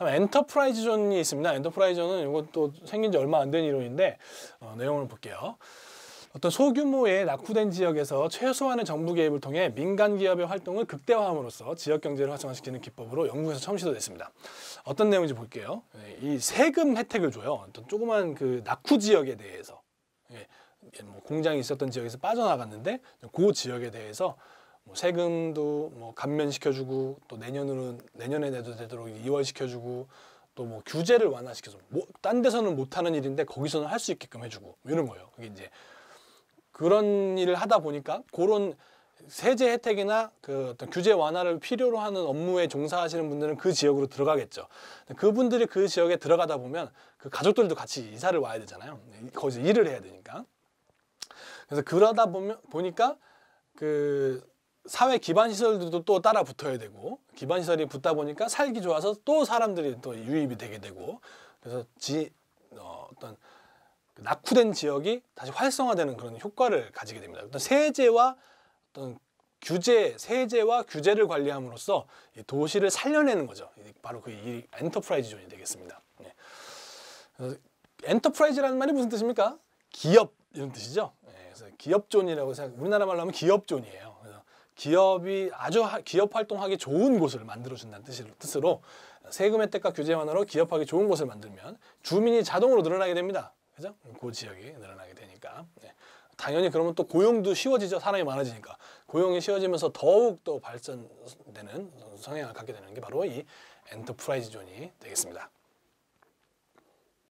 다음 엔터프라이즈존이 있습니다. 엔터프라이즈존은 이것도 생긴 지 얼마 안 된 이론인데 어, 내용을 볼게요. 어떤 소규모의 낙후된 지역에서 최소한의 정부 개입을 통해 민간 기업의 활동을 극대화함으로써 지역 경제를 활성화시키는 기법으로 영국에서 처음 시도됐습니다. 어떤 내용인지 볼게요. 네, 이 세금 혜택을 줘요. 어떤 조그만 그 낙후 지역에 대해서 예, 뭐 공장이 있었던 지역에서 빠져나갔는데 그 지역에 대해서 뭐 세금도 뭐 감면시켜주고 또 내년으로는 내년에 내도 되도록 이월 시켜주고 또 뭐 규제를 완화시켜서 뭐딴 데서는 못하는 일인데 거기서는 할 수 있게끔 해주고 뭐 이런 거예요. 그게 이제 그런 일을 하다 보니까 그런 세제 혜택이나 그 어떤 규제 완화를 필요로 하는 업무에 종사하시는 분들은 그 지역으로 들어가겠죠. 그분들이 그 지역에 들어가다 보면 그 가족들도 같이 이사를 와야 되잖아요. 거기서 일을 해야 되니까. 그래서 그러다 보면 보니까 그 사회 기반 시설들도 또 따라 붙어야 되고 기반 시설이 붙다 보니까 살기 좋아서 또 사람들이 또 유입이 되게 되고 그래서 지 어, 어떤 그 낙후된 지역이 다시 활성화되는 그런 효과를 가지게 됩니다. 어떤 세제와 어떤 규제, 세제와 규제를 관리함으로써 이 도시를 살려내는 거죠. 바로 그 엔터프라이즈 존이 되겠습니다. 네. 엔터프라이즈라는 말이 무슨 뜻입니까? 기업 이런 뜻이죠. 네. 그래서 기업존이라고 생각. 우리나라 말로 하면 기업존이에요. 기업이 아주 하, 기업 활동하기 좋은 곳을 만들어준다는 뜻으로 세금 혜택과 규제 완화로 기업하기 좋은 곳을 만들면 주민이 자동으로 늘어나게 됩니다. 그죠? 그 지역이 늘어나게 되니까. 네. 당연히 그러면 또 고용도 쉬워지죠. 사람이 많아지니까. 고용이 쉬워지면서 더욱 더 발전되는 성향을 갖게 되는 게 바로 이 엔터프라이즈 존이 되겠습니다.